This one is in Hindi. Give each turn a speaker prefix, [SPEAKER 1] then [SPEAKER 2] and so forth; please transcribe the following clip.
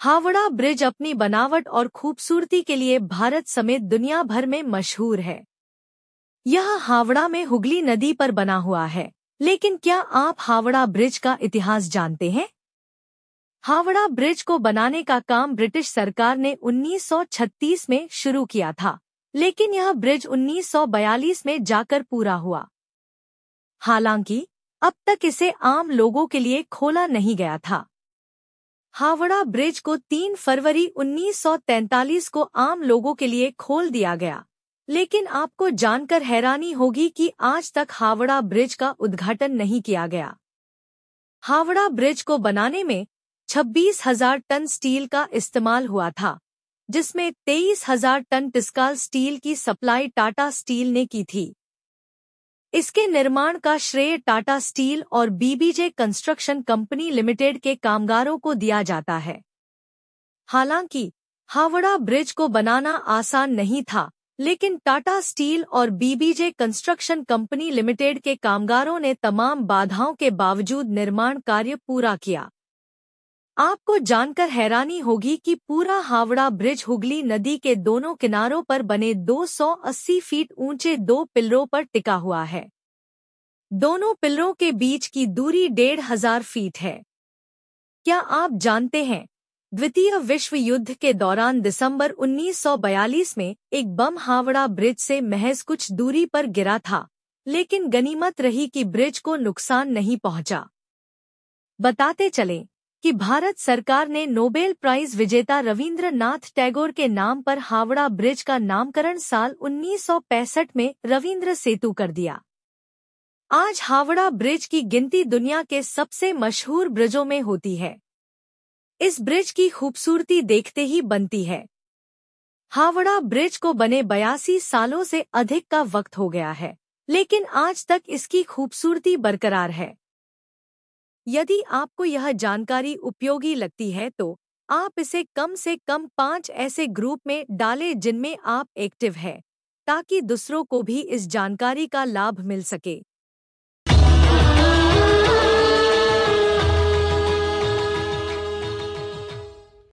[SPEAKER 1] हावड़ा ब्रिज अपनी बनावट और खूबसूरती के लिए भारत समेत दुनिया भर में मशहूर है यह हावड़ा में हुगली नदी पर बना हुआ है लेकिन क्या आप हावड़ा ब्रिज का इतिहास जानते हैं हावड़ा ब्रिज को बनाने का काम ब्रिटिश सरकार ने 1936 में शुरू किया था लेकिन यह ब्रिज 1942 में जाकर पूरा हुआ हालांकि अब तक इसे आम लोगों के लिए खोला नहीं गया था हावड़ा ब्रिज को 3 फरवरी 1943 को आम लोगों के लिए खोल दिया गया लेकिन आपको जानकर हैरानी होगी कि आज तक हावड़ा ब्रिज का उद्घाटन नहीं किया गया हावड़ा ब्रिज को बनाने में छब्बीस हजार टन स्टील का इस्तेमाल हुआ था जिसमें तेईस हजार टन टिस्काल स्टील की सप्लाई टाटा स्टील ने की थी इसके निर्माण का श्रेय टाटा स्टील और बीबीजे कंस्ट्रक्शन कंपनी लिमिटेड के कामगारों को दिया जाता है हालांकि हावड़ा ब्रिज को बनाना आसान नहीं था लेकिन टाटा स्टील और बीबीजे कंस्ट्रक्शन कंपनी लिमिटेड के कामगारों ने तमाम बाधाओं के बावजूद निर्माण कार्य पूरा किया आपको जानकर हैरानी होगी कि पूरा हावड़ा ब्रिज हुगली नदी के दोनों किनारों पर बने 280 फीट ऊंचे दो पिलरों पर टिका हुआ है दोनों पिलरों के बीच की दूरी डेढ़ हजार फीट है क्या आप जानते हैं द्वितीय विश्व युद्ध के दौरान दिसंबर 1942 में एक बम हावड़ा ब्रिज से महज कुछ दूरी पर गिरा था लेकिन गनीमत रही कि ब्रिज को नुकसान नहीं पहुंचा बताते चलें कि भारत सरकार ने नोबेल प्राइज विजेता रविन्द्र नाथ टैगोर के नाम पर हावड़ा ब्रिज का नामकरण साल 1965 में रविन्द्र सेतु कर दिया आज हावड़ा ब्रिज की गिनती दुनिया के सबसे मशहूर ब्रिजों में होती है इस ब्रिज की खूबसूरती देखते ही बनती है हावड़ा ब्रिज को बने बयासी सालों से अधिक का वक्त हो गया है लेकिन आज तक इसकी खूबसूरती बरकरार है यदि आपको यह जानकारी उपयोगी लगती है तो आप इसे कम से कम पाँच ऐसे ग्रुप में डालें जिनमें आप एक्टिव हैं ताकि दूसरों को भी इस जानकारी का लाभ मिल सके